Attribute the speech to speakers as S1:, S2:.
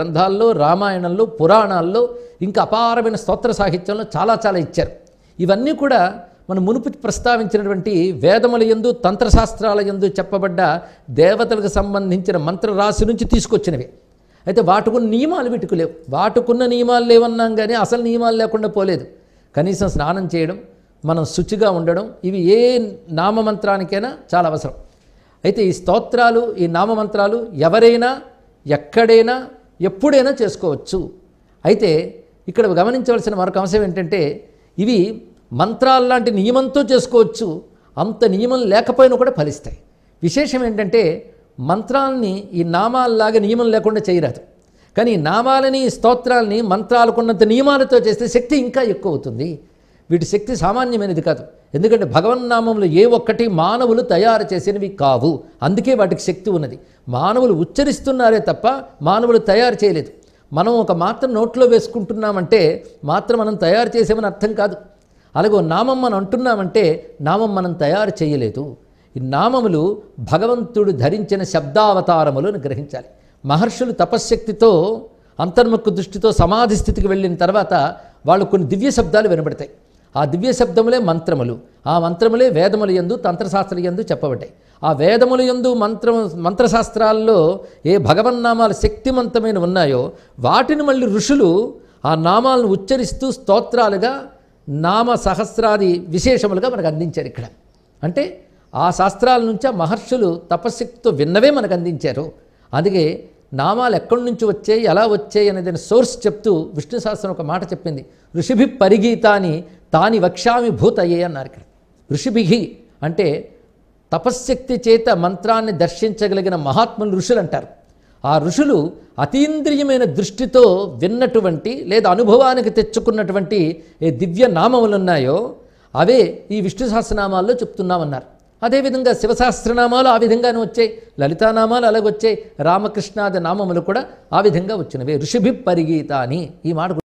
S1: గ్రంథాల్లో రామాయణంలో పురాణాల్లో ఇంకా అపారమైన స్తోత్ర సాహిత్యంలో చాలా చాలా ఇచ్చారు ఇవన్నీ కూడా మనం మునుపు ప్రస్తావించినటువంటి వేదముల ఎందు తంత్రశాస్త్రాల ఎందు చెప్పబడ్డ దేవతలకు సంబంధించిన మంత్రరాశి నుంచి తీసుకొచ్చినవి అయితే వాటికున్న నియమాలు పెట్టుకులేవు వాటికున్న నియమాలు లేవన్నాం కానీ అసలు నియమాలు లేకుండా పోలేదు కనీసం స్నానం చేయడం మనం శుచిగా ఉండడం ఇవి ఏ నామమంత్రానికైనా చాలా అవసరం అయితే ఈ స్తోత్రాలు ఈ నామమంత్రాలు ఎవరైనా ఎక్కడైనా ఎప్పుడైనా చేసుకోవచ్చు అయితే ఇక్కడ గమనించవలసిన మరొక అంశం ఏంటంటే ఇవి మంత్రాల్లాంటి నియమంతో చేసుకోవచ్చు అంత నియమం లేకపోయినా కూడా ఫలిస్తాయి విశేషం ఏంటంటే మంత్రాల్ని ఈ నామాల్లాగా నియమం లేకుండా చేయరాదు కానీ నామాలని స్తోత్రాలని మంత్రాలకున్నంత నియమాలతో చేస్తే శక్తి ఇంకా ఎక్కువ అవుతుంది వీటి శక్తి సామాన్యమైనది కాదు ఎందుకంటే భగవన్నామంలో ఏ ఒక్కటి మానవులు తయారు చేసినవి కావు అందుకే వాటికి శక్తి ఉన్నది మానవులు ఉచ్చరిస్తున్నారే తప్ప మానవులు తయారు చేయలేదు మనం ఒక మాత్రం నోట్లో వేసుకుంటున్నామంటే మాత్రం మనం తయారు చేసామని అర్థం కాదు అలాగే నామం మనం అంటున్నామంటే నామం మనం తయారు చేయలేదు ఈ నామములు భగవంతుడు ధరించిన శబ్దావతారములు అని గ్రహించాలి మహర్షులు తపశ్శక్తితో అంతర్ముఖ దృష్టితో సమాధి స్థితికి వెళ్ళిన తర్వాత వాళ్ళు కొన్ని దివ్య శబ్దాలు వినబడతాయి ఆ దివ్య శబ్దములే మంత్రములు ఆ మంత్రములే వేదముల ఎందు తంత్రశాస్త్రం ఎందు చెప్పబడ్డాయి ఆ వేదముల ఎందు మంత్ర మంత్రశాస్త్రాల్లో ఏ భగవన్నామాలు శక్తివంతమైన ఉన్నాయో వాటిని మళ్ళీ ఋషులు ఆ నామాలను ఉచ్చరిస్తూ స్తోత్రాలుగా నామ సహస్రాది విశేషములుగా మనకు అందించారు ఇక్కడ అంటే ఆ శాస్త్రాల నుంచి మహర్షులు తపశక్తితో విన్నవే మనకు అందించారు అందుకే నామాలు ఎక్కడి నుంచి వచ్చాయి ఎలా వచ్చాయి అనేది సోర్స్ చెప్తూ విష్ణు సహస్రం ఒక మాట చెప్పింది ఋషిభి పరిగీతాని తాని వక్ష్యామి అయ్యే అన్నారు ఇక్కడ ఋషిభి అంటే తపశ్శక్తి చేత మంత్రాన్ని దర్శించగలిగిన మహాత్ములు ఋషులు అంటారు ఆ ఋషులు అతీంద్రియమైన దృష్టితో విన్నటువంటి లేదా అనుభవానికి తెచ్చుకున్నటువంటి ఏ దివ్య నామములున్నాయో అవే ఈ విష్ణు సహస్రనామాల్లో చెప్తున్నామన్నారు అదేవిధంగా శివశాస్త్రనామాలు ఆ విధంగానే వచ్చాయి లలితానామాలు అలాగొచ్చాయి రామకృష్ణాది నామములు కూడా ఆ విధంగా వచ్చినవి ఋషిభి పరిగీత అని ఈ మాట